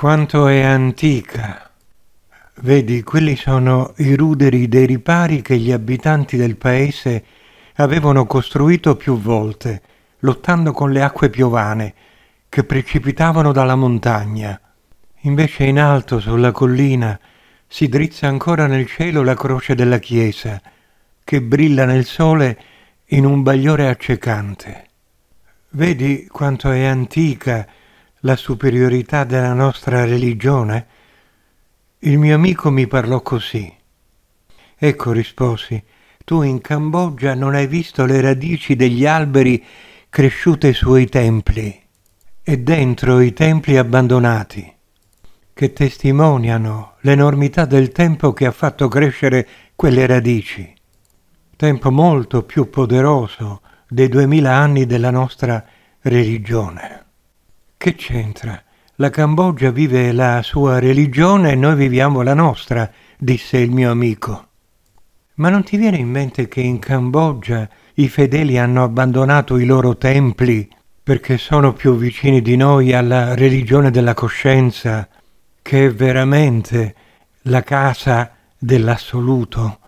quanto è antica. Vedi, quelli sono i ruderi dei ripari che gli abitanti del paese avevano costruito più volte, lottando con le acque piovane che precipitavano dalla montagna. Invece in alto, sulla collina, si drizza ancora nel cielo la croce della chiesa, che brilla nel sole in un bagliore accecante. Vedi quanto è antica la superiorità della nostra religione? Il mio amico mi parlò così. Ecco, risposi, tu in Cambogia non hai visto le radici degli alberi cresciute sui templi e dentro i templi abbandonati, che testimoniano l'enormità del tempo che ha fatto crescere quelle radici, tempo molto più poderoso dei duemila anni della nostra religione. Che c'entra? La Cambogia vive la sua religione e noi viviamo la nostra, disse il mio amico. Ma non ti viene in mente che in Cambogia i fedeli hanno abbandonato i loro templi perché sono più vicini di noi alla religione della coscienza, che è veramente la casa dell'assoluto?